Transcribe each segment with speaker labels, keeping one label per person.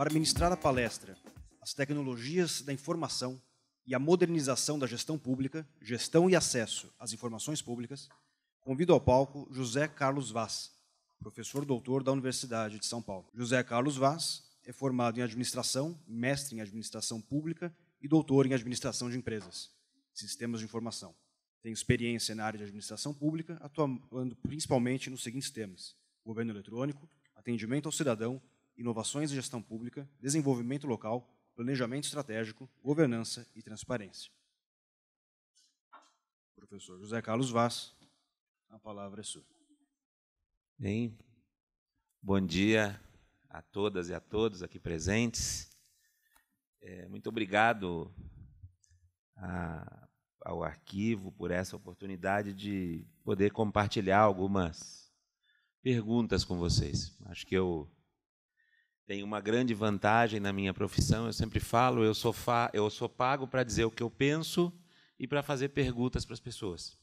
Speaker 1: para ministrar a palestra As tecnologias da informação e a modernização da gestão pública, gestão e acesso às informações públicas, convido ao palco José Carlos Vaz, professor doutor da Universidade de São Paulo. José Carlos Vaz é formado em administração, mestre em administração pública e doutor em administração de empresas, sistemas de informação. Tem experiência na área de administração pública, atuando principalmente nos seguintes temas: governo eletrônico, atendimento ao cidadão inovações em gestão pública, desenvolvimento local, planejamento estratégico, governança e transparência. Professor José Carlos Vaz, a palavra é sua. Bem, bom dia a todas e a todos aqui presentes. É, muito obrigado a, ao arquivo por essa oportunidade de poder compartilhar algumas perguntas com vocês. Acho que eu tem uma grande vantagem na minha profissão. Eu sempre falo, eu sou, fa eu sou pago para dizer o que eu penso e para fazer perguntas para as pessoas.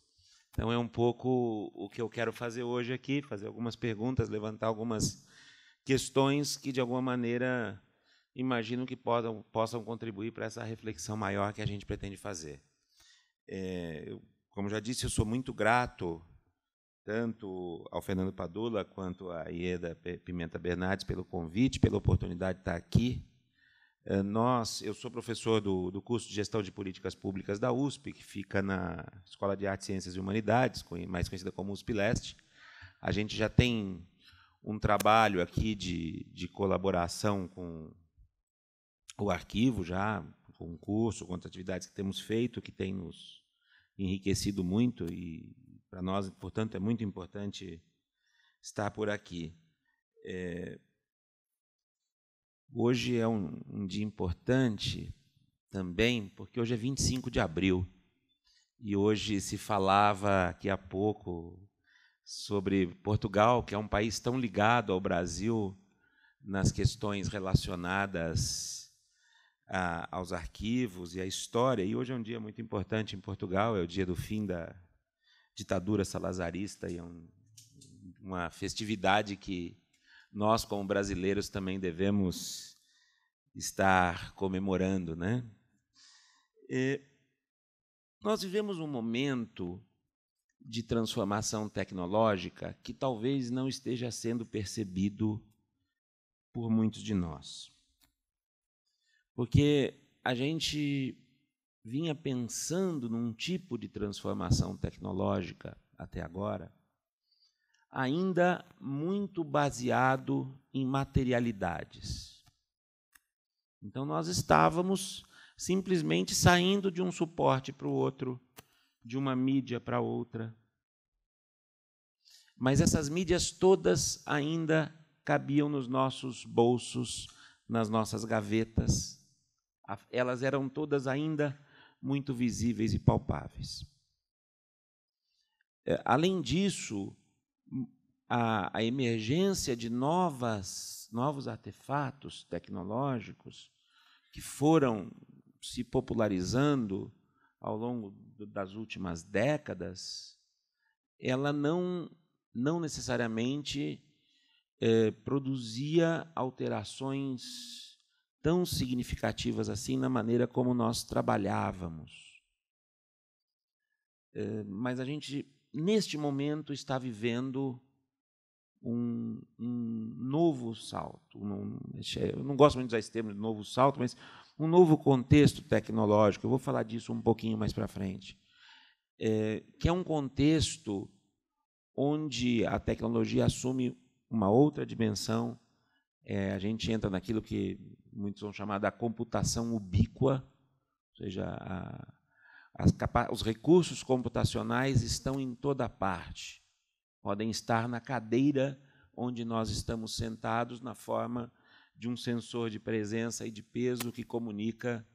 Speaker 1: Então é um pouco o que eu quero fazer hoje aqui, fazer algumas perguntas, levantar algumas questões que de alguma maneira imagino que possam, possam contribuir para essa reflexão maior que a gente pretende fazer. É, eu, como já disse, eu sou muito grato tanto ao Fernando Padula quanto à Ieda Pimenta Bernardes pelo convite, pela oportunidade de estar aqui. Eh, nós, eu sou professor do, do curso de Gestão de Políticas Públicas da USP, que fica na Escola de Artes, Ciências e Humanidades, mais conhecida como USP Leste. A gente já tem um trabalho aqui de, de colaboração com o arquivo, já com o curso, com as atividades que temos feito, que tem nos enriquecido muito e para nós, portanto, é muito importante estar por aqui. É, hoje é um, um dia importante também, porque hoje é 25 de abril. E hoje se falava aqui há pouco sobre Portugal, que é um país tão ligado ao Brasil nas questões relacionadas a, aos arquivos e à história. E hoje é um dia muito importante em Portugal, é o dia do fim da ditadura salazarista e é um, uma festividade que nós, como brasileiros, também devemos estar comemorando. Né? E nós vivemos um momento de transformação tecnológica que talvez não esteja sendo percebido por muitos de nós. Porque a gente vinha pensando num tipo de transformação tecnológica até agora, ainda muito baseado em materialidades. Então nós estávamos simplesmente saindo de um suporte para o outro, de uma mídia para outra. Mas essas mídias todas ainda cabiam nos nossos bolsos, nas nossas gavetas. Elas eram todas ainda muito visíveis e palpáveis. É, além disso, a, a emergência de novas, novos artefatos tecnológicos que foram se popularizando ao longo das últimas décadas, ela não, não necessariamente é, produzia alterações tão significativas assim na maneira como nós trabalhávamos. É, mas a gente, neste momento, está vivendo um, um novo salto. Um, é, eu não gosto muito de usar esse termo de novo salto, mas um novo contexto tecnológico. Eu vou falar disso um pouquinho mais para frente. É, que é um contexto onde a tecnologia assume uma outra dimensão, é, a gente entra naquilo que muitos vão chamar da computação ubíqua, ou seja, a, os recursos computacionais estão em toda parte. Podem estar na cadeira onde nós estamos sentados, na forma de um sensor de presença e de peso que comunica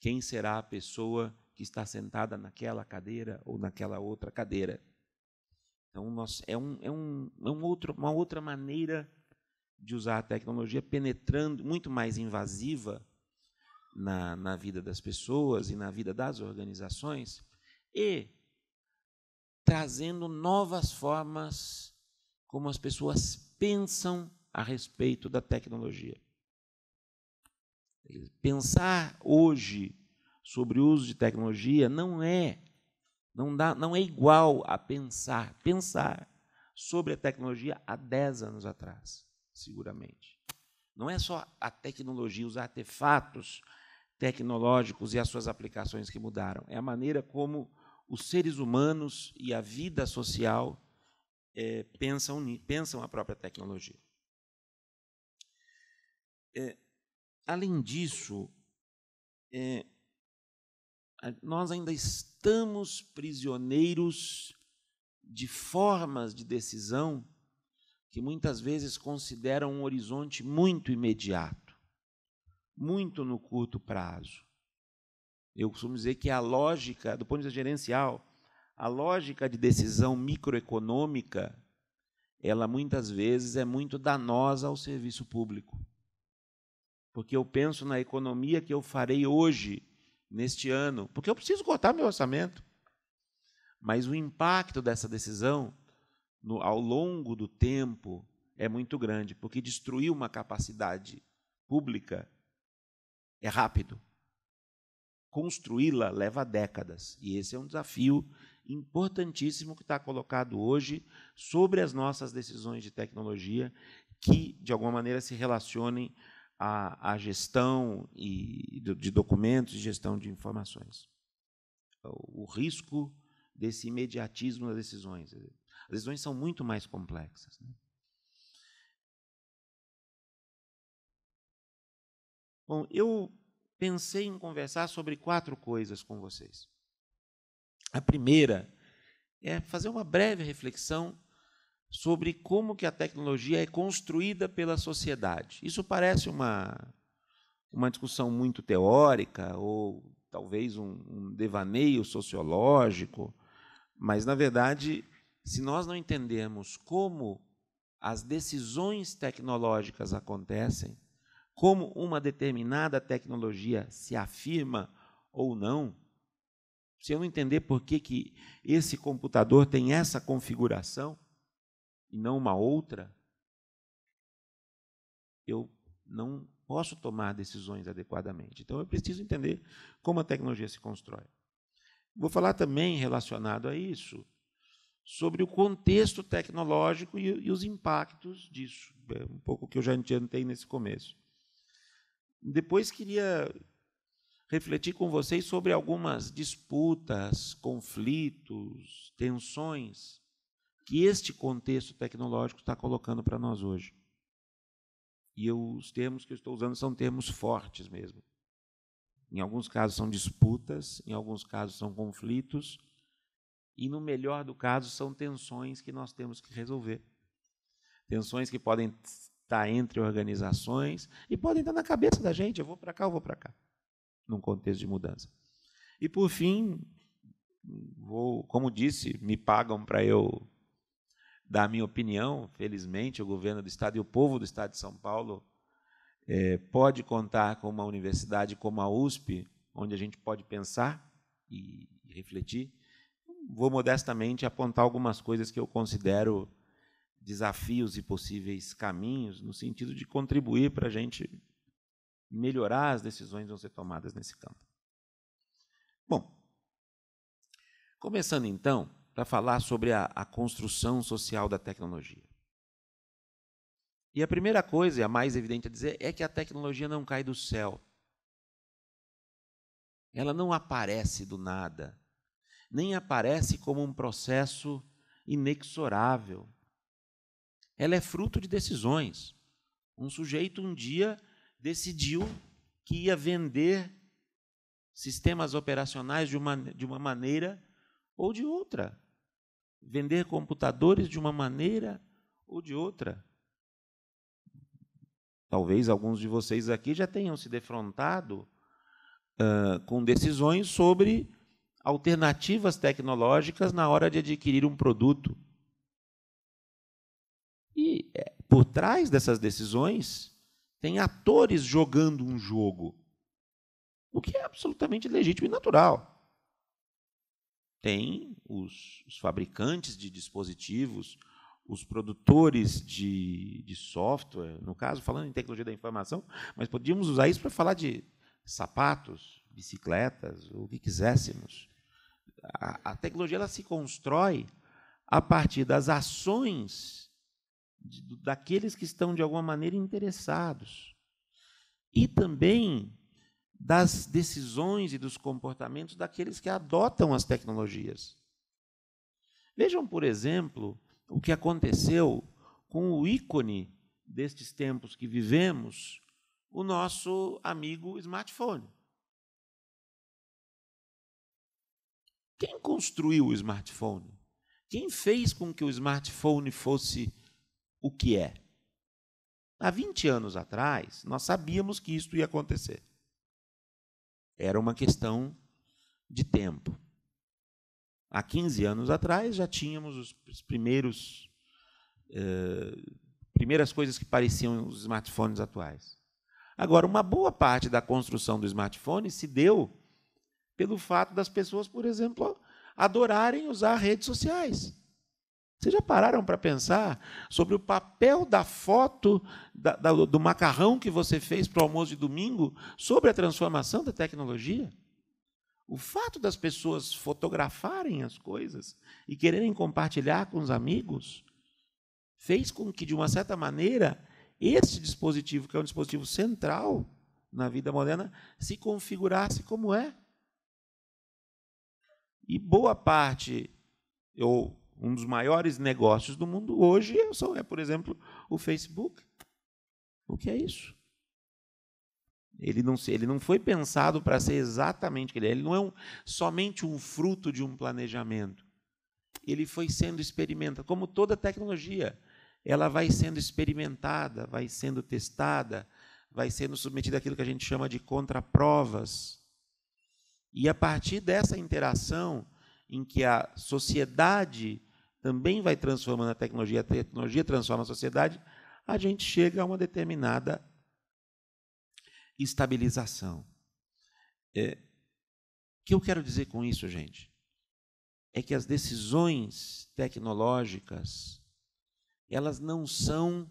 Speaker 1: quem será a pessoa que está sentada naquela cadeira ou naquela outra cadeira. Então, nós, é, um, é, um, é um outro, uma outra maneira de usar a tecnologia penetrando muito mais invasiva na, na vida das pessoas e na vida das organizações e trazendo novas formas como as pessoas pensam a respeito da tecnologia. Pensar hoje sobre o uso de tecnologia não é não, dá, não é igual a pensar pensar sobre a tecnologia há 10 anos atrás seguramente. Não é só a tecnologia, os artefatos tecnológicos e as suas aplicações que mudaram, é a maneira como os seres humanos e a vida social é, pensam, pensam a própria tecnologia. É, além disso, é, nós ainda estamos prisioneiros de formas de decisão que muitas vezes consideram um horizonte muito imediato, muito no curto prazo. Eu costumo dizer que a lógica, do ponto de vista gerencial, a lógica de decisão microeconômica, ela muitas vezes é muito danosa ao serviço público. Porque eu penso na economia que eu farei hoje, neste ano, porque eu preciso cortar meu orçamento. Mas o impacto dessa decisão no, ao longo do tempo é muito grande, porque destruir uma capacidade pública é rápido. Construí-la leva décadas. E esse é um desafio importantíssimo que está colocado hoje sobre as nossas decisões de tecnologia que, de alguma maneira, se relacionem à, à gestão e, de documentos e gestão de informações. O risco desse imediatismo das decisões. As visões são muito mais complexas. Né? Bom, eu pensei em conversar sobre quatro coisas com vocês. A primeira é fazer uma breve reflexão sobre como que a tecnologia é construída pela sociedade. Isso parece uma, uma discussão muito teórica ou talvez um, um devaneio sociológico, mas na verdade se nós não entendermos como as decisões tecnológicas acontecem, como uma determinada tecnologia se afirma ou não, se eu não entender por que, que esse computador tem essa configuração e não uma outra, eu não posso tomar decisões adequadamente. Então eu preciso entender como a tecnologia se constrói. Vou falar também relacionado a isso sobre o contexto tecnológico e, e os impactos disso. É um pouco o que eu já adiantei nesse começo. Depois queria refletir com vocês sobre algumas disputas, conflitos, tensões que este contexto tecnológico está colocando para nós hoje. E eu, os termos que eu estou usando são termos fortes mesmo. Em alguns casos são disputas, em alguns casos são conflitos, e no melhor do caso, são tensões que nós temos que resolver. Tensões que podem estar entre organizações e podem estar na cabeça da gente: eu vou para cá, eu vou para cá, num contexto de mudança. E por fim, vou, como disse, me pagam para eu dar a minha opinião. Felizmente, o governo do estado e o povo do estado de São Paulo é, pode contar com uma universidade como a USP, onde a gente pode pensar e refletir, vou modestamente apontar algumas coisas que eu considero desafios e possíveis caminhos no sentido de contribuir para a gente melhorar as decisões que vão ser tomadas nesse campo. Bom, começando então para falar sobre a, a construção social da tecnologia. E a primeira coisa, e a mais evidente a dizer, é que a tecnologia não cai do céu. Ela não aparece do nada nem aparece como um processo inexorável. Ela é fruto de decisões. Um sujeito um dia decidiu que ia vender sistemas operacionais de uma, de uma maneira ou de outra, vender computadores de uma maneira ou de outra. Talvez alguns de vocês aqui já tenham se defrontado uh, com decisões sobre alternativas tecnológicas na hora de adquirir um produto. E é, por trás dessas decisões tem atores jogando um jogo, o que é absolutamente legítimo e natural. Tem os, os fabricantes de dispositivos, os produtores de, de software, no caso, falando em tecnologia da informação, mas podíamos usar isso para falar de sapatos, bicicletas, o que quiséssemos a, tecnologia ela se constrói a partir das ações de, daqueles que estão, de alguma maneira, interessados. E também das decisões e dos comportamentos daqueles que adotam as tecnologias. Vejam, por exemplo, o que aconteceu com o ícone destes tempos que vivemos, o nosso amigo smartphone. Quem construiu o smartphone? Quem fez com que o smartphone fosse o que é? Há 20 anos atrás, nós sabíamos que isso ia acontecer. Era uma questão de tempo. Há 15 anos atrás, já tínhamos os primeiros. Eh, primeiras coisas que pareciam os smartphones atuais. Agora, uma boa parte da construção do smartphone se deu pelo fato das pessoas, por exemplo, adorarem usar redes sociais. Vocês já pararam para pensar sobre o papel da foto da, da, do macarrão que você fez para o almoço de domingo sobre a transformação da tecnologia? O fato das pessoas fotografarem as coisas e quererem compartilhar com os amigos fez com que, de uma certa maneira, esse dispositivo, que é um dispositivo central na vida moderna, se configurasse como é e boa parte, ou um dos maiores negócios do mundo hoje é, por exemplo, o Facebook. O que é isso? Ele não, ele não foi pensado para ser exatamente o que ele é. Ele não é um, somente um fruto de um planejamento. Ele foi sendo experimentado, como toda tecnologia. Ela vai sendo experimentada, vai sendo testada, vai sendo submetida àquilo que a gente chama de contraprovas. E a partir dessa interação, em que a sociedade também vai transformando a tecnologia, a tecnologia transforma a sociedade, a gente chega a uma determinada estabilização. É, o que eu quero dizer com isso, gente? É que as decisões tecnológicas elas não são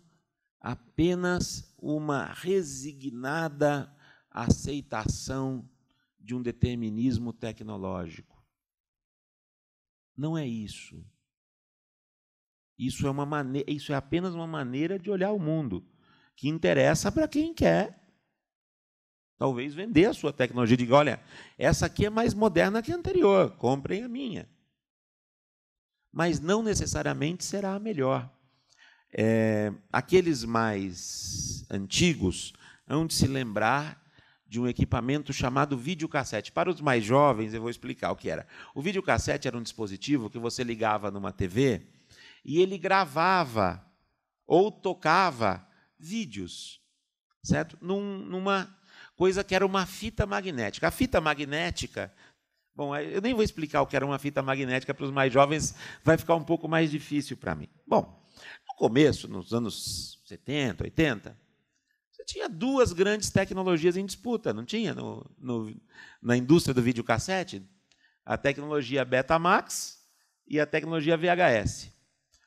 Speaker 1: apenas uma resignada aceitação de um determinismo tecnológico. Não é isso. Isso é, uma maneira, isso é apenas uma maneira de olhar o mundo que interessa para quem quer talvez vender a sua tecnologia. Diga, olha, essa aqui é mais moderna que a anterior, comprem a minha. Mas não necessariamente será a melhor. É, aqueles mais antigos hão de se lembrar de um equipamento chamado videocassete. Para os mais jovens, eu vou explicar o que era. O videocassete era um dispositivo que você ligava numa TV e ele gravava ou tocava vídeos, certo? Num, numa coisa que era uma fita magnética. A fita magnética. Bom, eu nem vou explicar o que era uma fita magnética para os mais jovens, vai ficar um pouco mais difícil para mim. Bom, no começo, nos anos 70, 80, você tinha duas grandes tecnologias em disputa, não tinha? No, no, na indústria do videocassete, a tecnologia Betamax e a tecnologia VHS.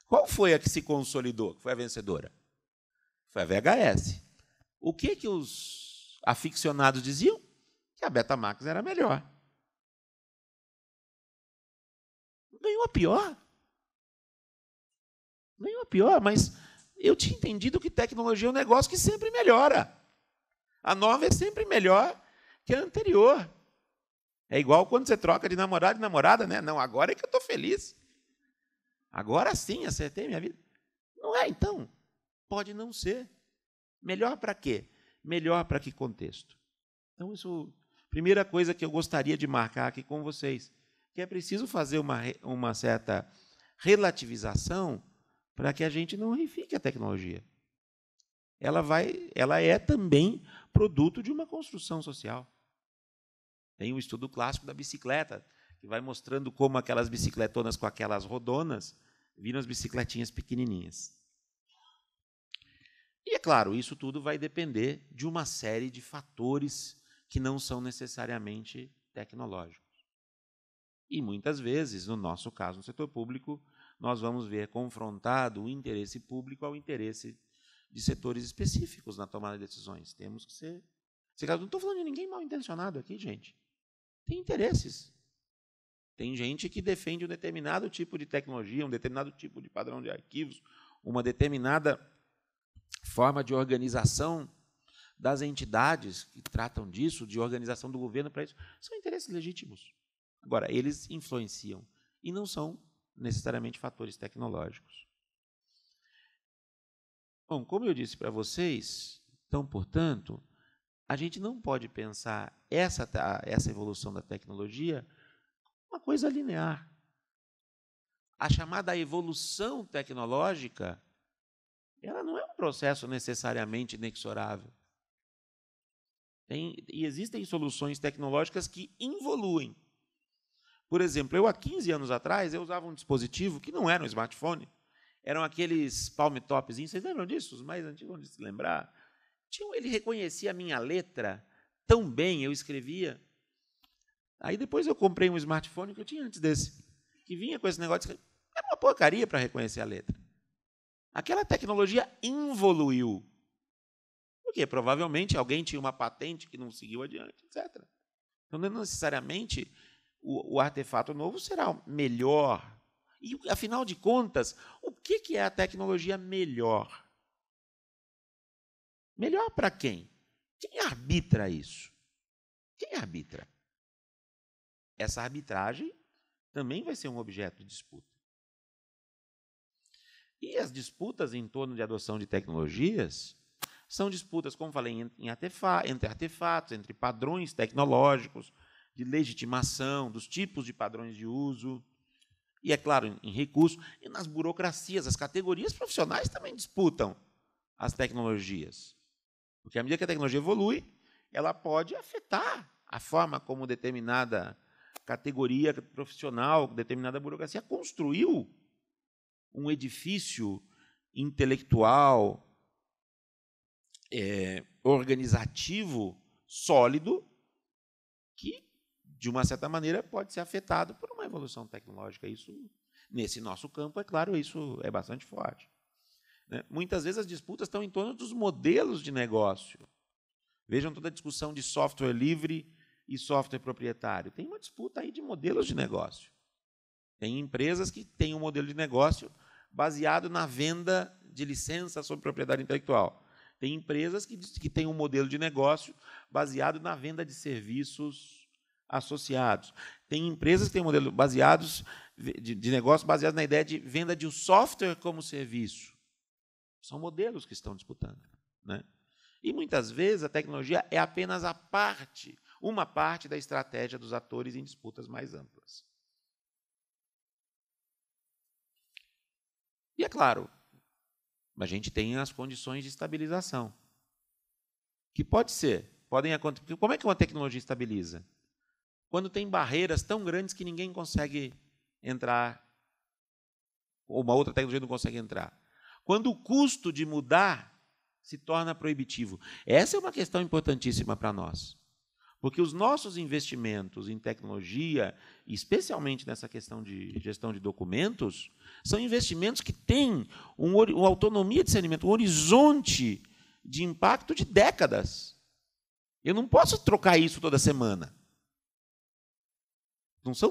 Speaker 1: Qual foi a que se consolidou, que foi a vencedora? Foi a VHS. O que, que os aficionados diziam? Que a Betamax era melhor. Ganhou a pior. Ganhou a pior, mas eu tinha entendido que tecnologia é um negócio que sempre melhora. A nova é sempre melhor que a anterior. É igual quando você troca de namorado e namorada, né? Não, agora é que eu estou feliz. Agora sim acertei minha vida. Não é, então. Pode não ser. Melhor para quê? Melhor para que contexto? Então, isso, primeira coisa que eu gostaria de marcar aqui com vocês, que é preciso fazer uma, uma certa relativização para que a gente não reifique a tecnologia. Ela vai, ela é também produto de uma construção social. Tem o um estudo clássico da bicicleta, que vai mostrando como aquelas bicicletonas com aquelas rodonas viram as bicicletinhas pequenininhas. E é claro, isso tudo vai depender de uma série de fatores que não são necessariamente tecnológicos. E muitas vezes, no nosso caso, no setor público, nós vamos ver confrontado o interesse público ao interesse de setores específicos na tomada de decisões. Temos que ser. Não estou falando de ninguém mal intencionado aqui, gente. Tem interesses. Tem gente que defende um determinado tipo de tecnologia, um determinado tipo de padrão de arquivos, uma determinada forma de organização das entidades que tratam disso, de organização do governo para isso, são interesses legítimos. Agora, eles influenciam e não são necessariamente fatores tecnológicos. Bom, como eu disse para vocês, então, portanto, a gente não pode pensar essa, essa evolução da tecnologia uma coisa linear. A chamada evolução tecnológica, ela não é um processo necessariamente inexorável. Tem, e existem soluções tecnológicas que involuem. Por exemplo, eu há 15 anos atrás eu usava um dispositivo que não era um smartphone, eram aqueles palm topzinhos, vocês lembram disso? Os mais antigos vão se lembrar. Ele reconhecia a minha letra tão bem, eu escrevia. Aí depois eu comprei um smartphone que eu tinha antes desse, que vinha com esse negócio. Era uma porcaria para reconhecer a letra. Aquela tecnologia evoluiu. Porque provavelmente alguém tinha uma patente que não seguiu adiante, etc. Então, não é necessariamente o, o artefato novo será melhor. E, afinal de contas, o que, que é a tecnologia melhor? Melhor para quem? Quem arbitra isso? Quem arbitra? Essa arbitragem também vai ser um objeto de disputa. E as disputas em torno de adoção de tecnologias são disputas, como falei, entre artefatos, entre padrões tecnológicos, de legitimação, dos tipos de padrões de uso, e, é claro, em recursos, e nas burocracias. As categorias profissionais também disputam as tecnologias. Porque à medida que a tecnologia evolui, ela pode afetar a forma como determinada categoria profissional, determinada burocracia construiu um edifício intelectual, é, organizativo, sólido, de uma certa maneira, pode ser afetado por uma evolução tecnológica. Isso, nesse nosso campo, é claro, isso é bastante forte. Né? Muitas vezes as disputas estão em torno dos modelos de negócio. Vejam toda a discussão de software livre e software proprietário. Tem uma disputa aí de modelos de negócio. Tem empresas que têm um modelo de negócio baseado na venda de licença sobre propriedade intelectual. Tem empresas que, que têm um modelo de negócio baseado na venda de serviços associados. Tem empresas que têm modelo baseados de, de negócio baseado na ideia de venda de um software como serviço. São modelos que estão disputando. Né? E muitas vezes a tecnologia é apenas a parte, uma parte da estratégia dos atores em disputas mais amplas. E é claro, a gente tem as condições de estabilização. Que pode ser. Podem acontecer. Como é que uma tecnologia estabiliza? quando tem barreiras tão grandes que ninguém consegue entrar, ou uma outra tecnologia não consegue entrar. Quando o custo de mudar se torna proibitivo. Essa é uma questão importantíssima para nós. Porque os nossos investimentos em tecnologia, especialmente nessa questão de gestão de documentos, são investimentos que têm um, uma autonomia de saneamento, um horizonte de impacto de décadas. Eu não posso trocar isso toda semana. Não são,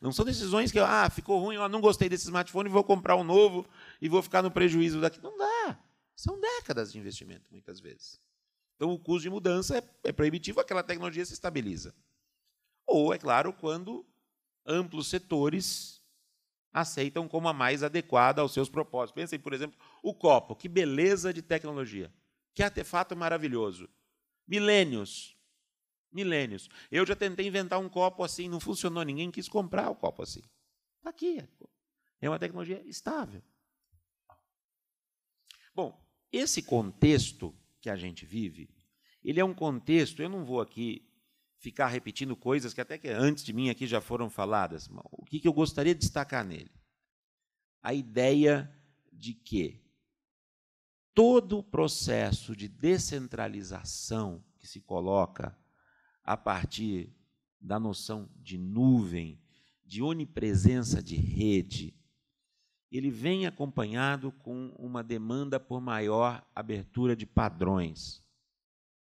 Speaker 1: não são decisões que, ah, ficou ruim, ah, não gostei desse smartphone, vou comprar um novo e vou ficar no prejuízo daqui. Não dá. São décadas de investimento, muitas vezes. Então, o custo de mudança é, é proibitivo, aquela tecnologia se estabiliza. Ou, é claro, quando amplos setores aceitam como a mais adequada aos seus propósitos. Pensem, por exemplo, o copo. Que beleza de tecnologia. Que artefato maravilhoso. Milênios milênios. Eu já tentei inventar um copo assim, não funcionou, ninguém quis comprar o copo assim. Está aqui. É uma tecnologia estável. Bom, esse contexto que a gente vive, ele é um contexto, eu não vou aqui ficar repetindo coisas que até que antes de mim aqui já foram faladas. O que, que eu gostaria de destacar nele? A ideia de que todo o processo de descentralização que se coloca a partir da noção de nuvem, de onipresença de rede, ele vem acompanhado com uma demanda por maior abertura de padrões.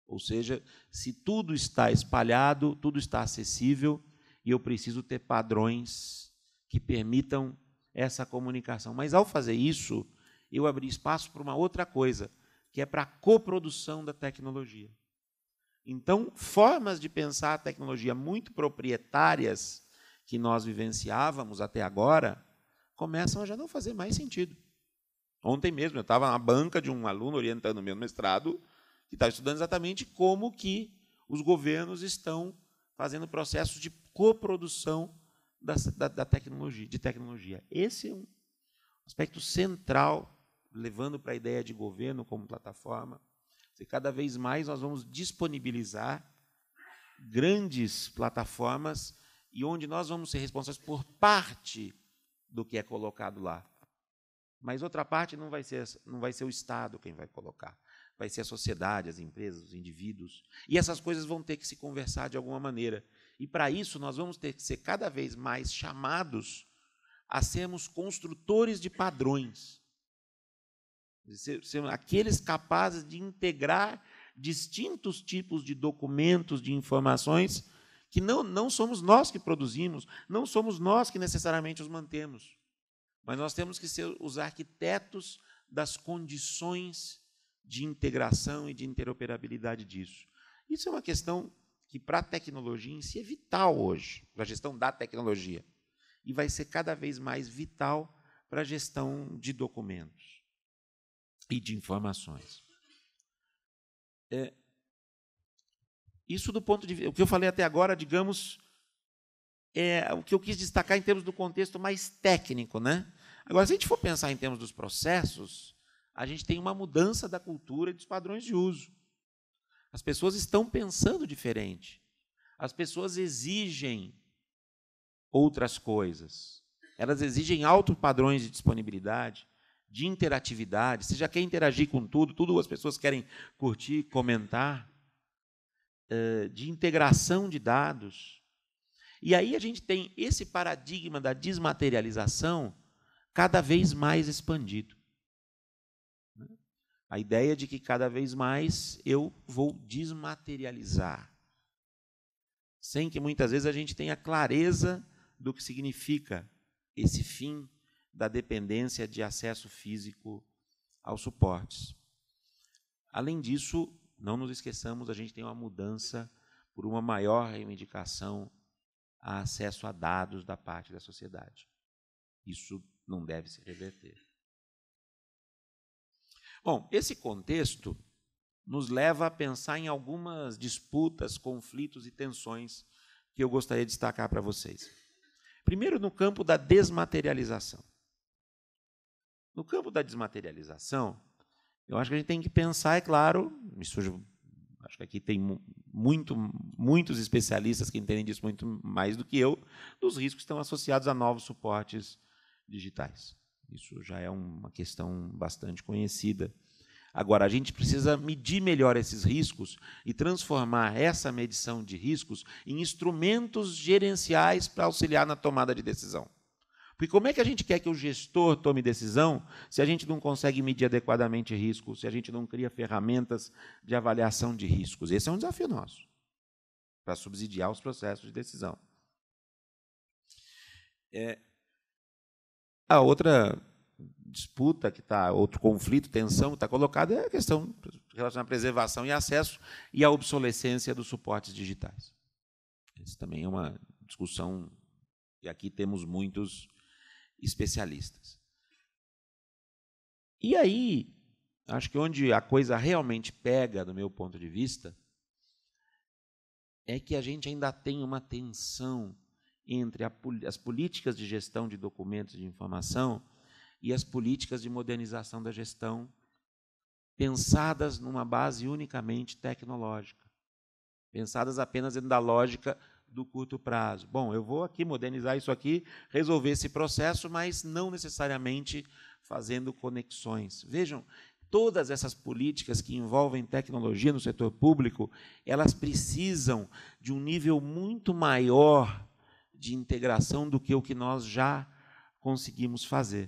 Speaker 1: Ou seja, se tudo está espalhado, tudo está acessível e eu preciso ter padrões que permitam essa comunicação. Mas ao fazer isso, eu abri espaço para uma outra coisa, que é para a coprodução da tecnologia. Então, formas de pensar a tecnologia muito proprietárias que nós vivenciávamos até agora começam a já não fazer mais sentido. Ontem mesmo eu estava na banca de um aluno orientando o meu mestrado que está estudando exatamente como que os governos estão fazendo processos de coprodução da, da, da tecnologia, de tecnologia. Esse é um aspecto central levando para a ideia de governo como plataforma cada vez mais nós vamos disponibilizar grandes plataformas e onde nós vamos ser responsáveis por parte do que é colocado lá. Mas outra parte não vai ser, não vai ser o Estado quem vai colocar, vai ser a sociedade, as empresas, os indivíduos. E essas coisas vão ter que se conversar de alguma maneira. E para isso nós vamos ter que ser cada vez mais chamados a sermos construtores de padrões aqueles capazes de integrar distintos tipos de documentos, de informações, que não, não somos nós que produzimos, não somos nós que necessariamente os mantemos. Mas nós temos que ser os arquitetos das condições de integração e de interoperabilidade disso. Isso é uma questão que, para a tecnologia em si, é vital hoje, para a gestão da tecnologia. E vai ser cada vez mais vital para a gestão de documentos e de informações. É, isso do ponto de o que eu falei até agora, digamos, é o que eu quis destacar em termos do contexto mais técnico, né? Agora, se a gente for pensar em termos dos processos, a gente tem uma mudança da cultura e dos padrões de uso. As pessoas estão pensando diferente. As pessoas exigem outras coisas. Elas exigem altos padrões de disponibilidade, de interatividade. Você já quer interagir com tudo, tudo as pessoas querem curtir, comentar, eh, de integração de dados. E aí a gente tem esse paradigma da desmaterialização cada vez mais expandido. A ideia de que cada vez mais eu vou desmaterializar. Sem que muitas vezes a gente tenha clareza do que significa esse fim da dependência de acesso físico aos suportes. Além disso, não nos esqueçamos, a gente tem uma mudança por uma maior reivindicação a acesso a dados da parte da sociedade. Isso não deve se reverter. Bom, esse contexto nos leva a pensar em algumas disputas, conflitos e tensões que eu gostaria de destacar para vocês. Primeiro, no campo da desmaterialização. No campo da desmaterialização, eu acho que a gente tem que pensar, é claro, isso acho que aqui tem muito, muitos especialistas que entendem disso muito mais do que eu, dos riscos que estão associados a novos suportes digitais. Isso já é uma questão bastante conhecida. Agora, a gente precisa medir melhor esses riscos e transformar essa medição de riscos em instrumentos gerenciais para auxiliar na tomada de decisão. Porque como é que a gente quer que o gestor tome decisão se a gente não consegue medir adequadamente risco, se a gente não cria ferramentas de avaliação de riscos? Esse é um desafio nosso para subsidiar os processos de decisão. É, a outra disputa que está, outro conflito, tensão que está colocada é a questão relacionada à preservação e acesso e à obsolescência dos suportes digitais. Essa também é uma discussão e aqui temos muitos especialistas. E aí, acho que onde a coisa realmente pega, do meu ponto de vista, é que a gente ainda tem uma tensão entre a, as políticas de gestão de documentos de informação e as políticas de modernização da gestão pensadas numa base unicamente tecnológica, pensadas apenas dentro da lógica do curto prazo. Bom, eu vou aqui modernizar isso aqui, resolver esse processo, mas não necessariamente fazendo conexões. Vejam, todas essas políticas que envolvem tecnologia no setor público, elas precisam de um nível muito maior de integração do que o que nós já conseguimos fazer.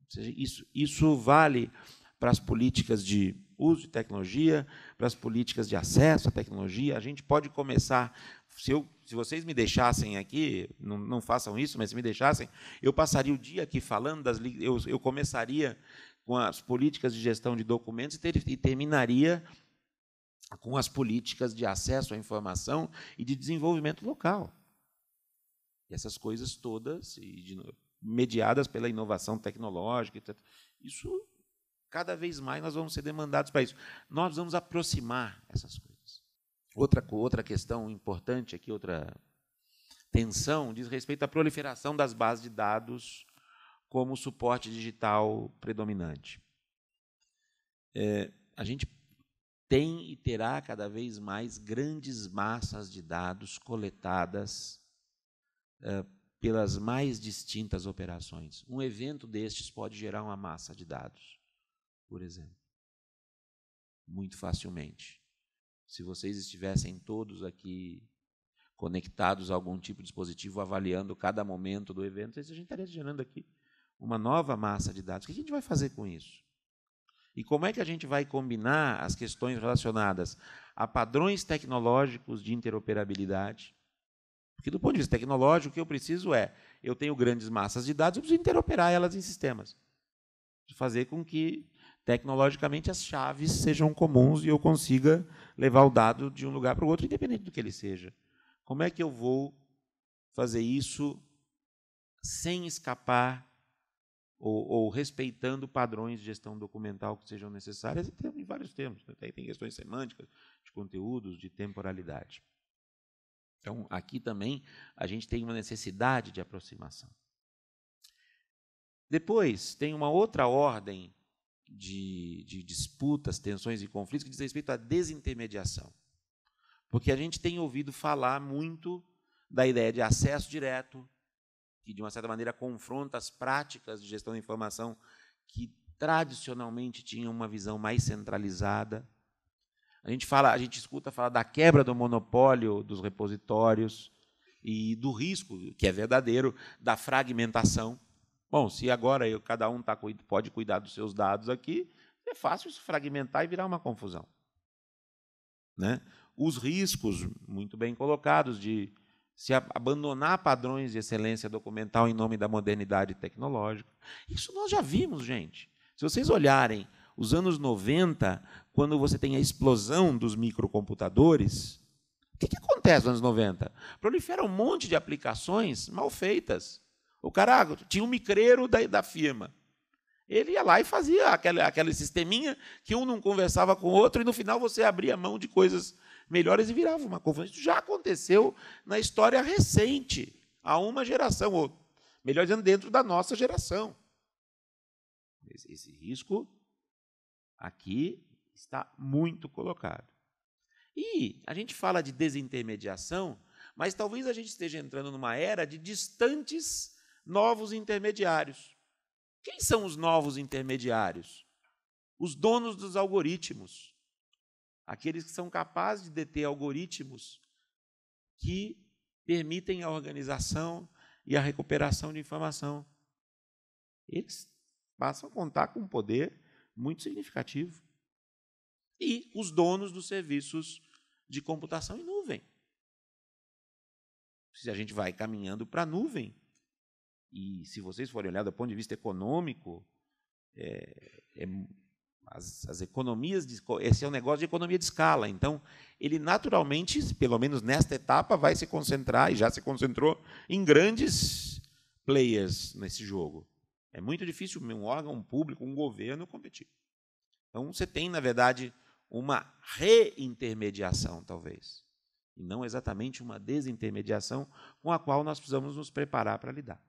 Speaker 1: Ou seja, isso, isso vale para as políticas de uso de tecnologia, para as políticas de acesso à tecnologia. A gente pode começar. Se, eu, se vocês me deixassem aqui, não, não, façam isso, mas se me deixassem, eu passaria o dia aqui falando das. Eu, eu começaria com as políticas de gestão de documentos e, ter, e terminaria com as políticas de acesso à informação e de desenvolvimento local. E essas coisas todas, mediadas pela inovação tecnológica, etc. Isso Cada vez mais nós vamos ser demandados para isso. Nós vamos aproximar essas coisas. Outra, outra questão importante aqui, outra tensão, diz respeito à proliferação das bases de dados como suporte digital predominante. É, a gente tem e terá cada vez mais grandes massas de dados coletadas é, pelas mais distintas operações. Um evento destes pode gerar uma massa de dados por exemplo. Muito facilmente. Se vocês estivessem todos aqui conectados a algum tipo de dispositivo, avaliando cada momento do evento, a gente estaria gerando aqui uma nova massa de dados. O que a gente vai fazer com isso? E como é que a gente vai combinar as questões relacionadas a padrões tecnológicos de interoperabilidade? Porque, do ponto de vista tecnológico, o que eu preciso é: eu tenho grandes massas de dados, eu preciso interoperar elas em sistemas. Fazer com que tecnologicamente as chaves sejam comuns e eu consiga levar o dado de um lugar para o outro, independente do que ele seja. Como é que eu vou fazer isso sem escapar ou, ou respeitando padrões de gestão documental que sejam necessárias tem vários termos? Né? Tem questões semânticas, de conteúdos, de temporalidade. Então, aqui também a gente tem uma necessidade de aproximação. Depois, tem uma outra ordem de, de disputas, tensões e conflitos que diz respeito à desintermediação. Porque a gente tem ouvido falar muito da ideia de acesso direto, que de uma certa maneira confronta as práticas de gestão da informação que tradicionalmente tinham uma visão mais centralizada. A gente fala, a gente escuta falar da quebra do monopólio dos repositórios e do risco, que é verdadeiro, da fragmentação. Bom, se agora eu, cada um tá, pode cuidar dos seus dados aqui, é fácil isso fragmentar e virar uma confusão. Né? Os riscos, muito bem colocados, de se abandonar padrões de excelência documental em nome da modernidade tecnológica. Isso nós já vimos, gente. Se vocês olharem os anos 90, quando você tem a explosão dos microcomputadores, o que, que acontece nos anos 90? Prolifera um monte de aplicações mal feitas o cara ah, tinha um micreiro da, da firma. Ele ia lá e fazia aquela, aquela sisteminha que um não conversava com o outro, e no final você abria mão de coisas melhores e virava uma confusão. Isso já aconteceu na história recente, há uma geração, ou melhor dizendo, dentro da nossa geração. Esse, esse risco aqui está muito colocado. E a gente fala de desintermediação, mas talvez a gente esteja entrando numa era de distantes novos intermediários. Quem são os novos intermediários? Os donos dos algoritmos. Aqueles que são capazes de deter algoritmos que permitem a organização e a recuperação de informação. Eles passam a contar com um poder muito significativo. E os donos dos serviços de computação em nuvem. Se a gente vai caminhando para a nuvem, e se vocês forem olhar do ponto de vista econômico, é, é, as, as, economias de, esse é um negócio de economia de escala. Então, ele naturalmente, pelo menos nesta etapa, vai se concentrar e já se concentrou em grandes players nesse jogo. É muito difícil um órgão público, um governo competir. Então, você tem, na verdade, uma reintermediação, talvez, e não exatamente uma desintermediação com a qual nós precisamos nos preparar para lidar.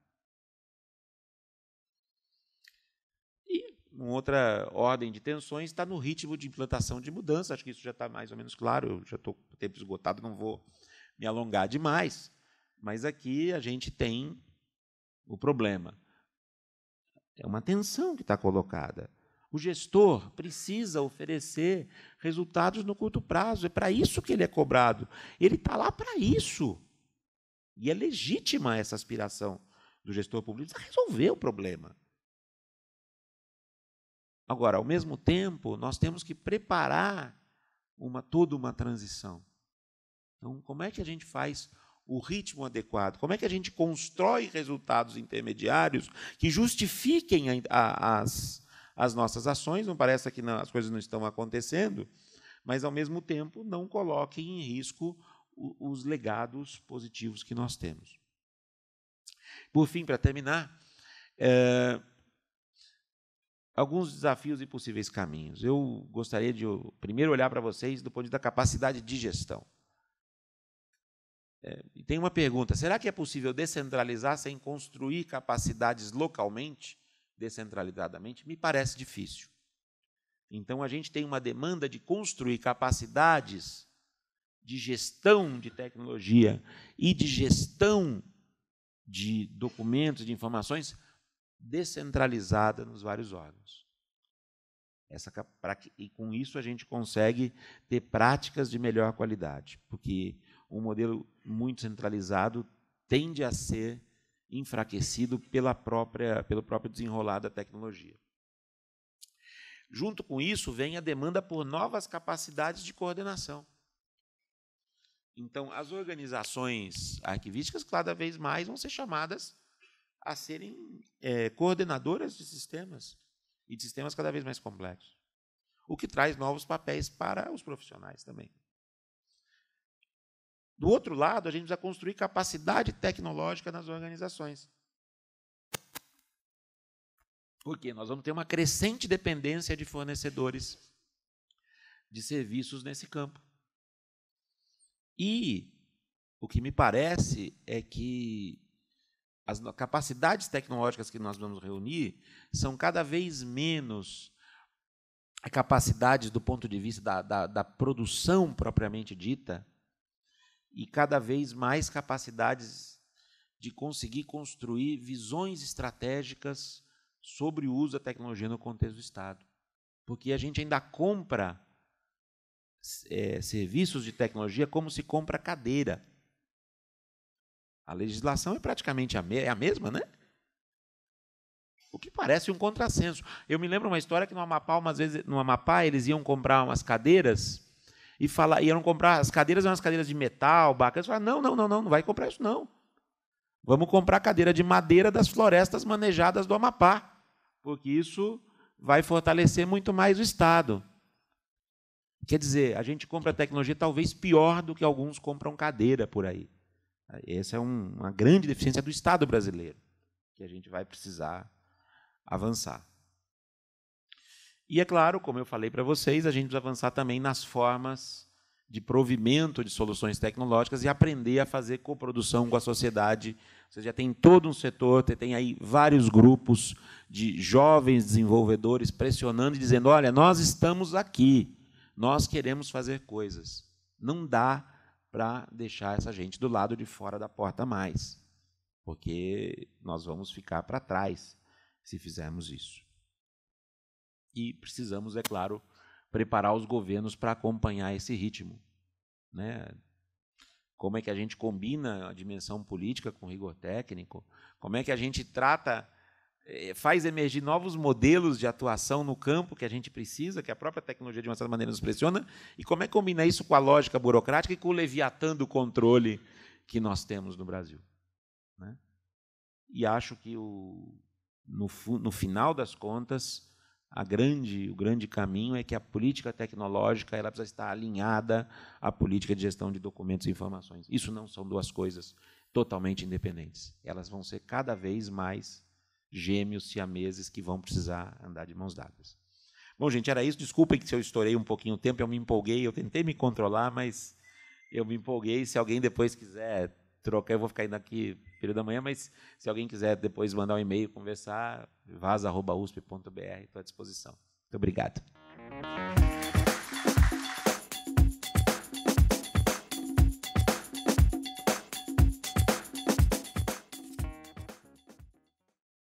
Speaker 1: uma outra ordem de tensões está no ritmo de implantação de mudança. Acho que isso já está mais ou menos claro. Eu já estou com o tempo esgotado, não vou me alongar demais. Mas aqui a gente tem o problema. É uma tensão que está colocada. O gestor precisa oferecer resultados no curto prazo. É para isso que ele é cobrado. Ele está lá para isso. E é legítima essa aspiração do gestor público de resolver o problema. Agora, ao mesmo tempo, nós temos que preparar uma toda uma transição. Então, como é que a gente faz o ritmo adequado? Como é que a gente constrói resultados intermediários que justifiquem a, a, as, as nossas ações? Não parece que não, as coisas não estão acontecendo, mas ao mesmo tempo não coloquem em risco os legados positivos que nós temos. Por fim, para terminar, é, alguns desafios e possíveis caminhos. Eu gostaria de primeiro olhar para vocês do ponto de vista da capacidade de gestão. É, e tem uma pergunta: será que é possível descentralizar sem construir capacidades localmente, descentralizadamente? Me parece difícil. Então a gente tem uma demanda de construir capacidades de gestão de tecnologia e de gestão de documentos, de informações descentralizada nos vários órgãos. Essa, pra, e com isso a gente consegue ter práticas de melhor qualidade, porque um modelo muito centralizado tende a ser enfraquecido pela própria, pelo próprio desenrolar da tecnologia. Junto com isso vem a demanda por novas capacidades de coordenação. Então, as organizações arquivísticas cada vez mais vão ser chamadas a serem é, coordenadoras de sistemas e de sistemas cada vez mais complexos, o que traz novos papéis para os profissionais também. Do outro lado, a gente precisa construir capacidade tecnológica nas organizações. Porque nós vamos ter uma crescente dependência de fornecedores de serviços nesse campo. E o que me parece é que as capacidades tecnológicas que nós vamos reunir são cada vez menos capacidades do ponto de vista da, da, da produção propriamente dita e cada vez mais capacidades de conseguir construir visões estratégicas sobre o uso da tecnologia no contexto do Estado. Porque a gente ainda compra é, serviços de tecnologia como se compra cadeira. A legislação é praticamente a, me é a mesma, né? O que parece um contrassenso. Eu me lembro uma história que no Amapá, umas vezes, no Amapá, eles iam comprar umas cadeiras e falar, iam comprar as cadeiras eram as cadeiras de metal, bacanas, falaram: "Não, não, não, não, não vai comprar isso não. Vamos comprar cadeira de madeira das florestas manejadas do Amapá, porque isso vai fortalecer muito mais o estado". Quer dizer, a gente compra tecnologia talvez pior do que alguns compram cadeira por aí. Essa é um, uma grande deficiência do Estado brasileiro, que a gente vai precisar avançar. E é claro, como eu falei para vocês, a gente precisa avançar também nas formas de provimento de soluções tecnológicas e aprender a fazer coprodução com a sociedade. Você já tem todo um setor, você tem aí vários grupos de jovens desenvolvedores pressionando e dizendo: olha, nós estamos aqui, nós queremos fazer coisas. Não dá para deixar essa gente do lado de fora da porta mais, porque nós vamos ficar para trás se fizermos isso. E precisamos, é claro, preparar os governos para acompanhar esse ritmo, né? Como é que a gente combina a dimensão política com rigor técnico? Como é que a gente trata eh, faz emergir novos modelos de atuação no campo que a gente precisa, que a própria tecnologia, de uma certa maneira, nos pressiona, e como é que combina isso com a lógica burocrática e com o leviatã do controle que nós temos no Brasil. Né? E acho que, o, no, no final das contas, a grande, o grande caminho é que a política tecnológica ela precisa estar alinhada à política de gestão de documentos e informações. Isso não são duas coisas totalmente independentes. Elas vão ser cada vez mais gêmeos siameses que vão precisar andar de mãos dadas. Bom, gente, era isso. Desculpem se eu estourei um pouquinho o tempo, eu me empolguei, eu tentei me controlar, mas eu me empolguei. Se alguém depois quiser trocar, eu vou ficar ainda aqui período da manhã, mas se alguém quiser depois mandar um e-mail, conversar, vaza.usp.br, estou à disposição. Muito obrigado.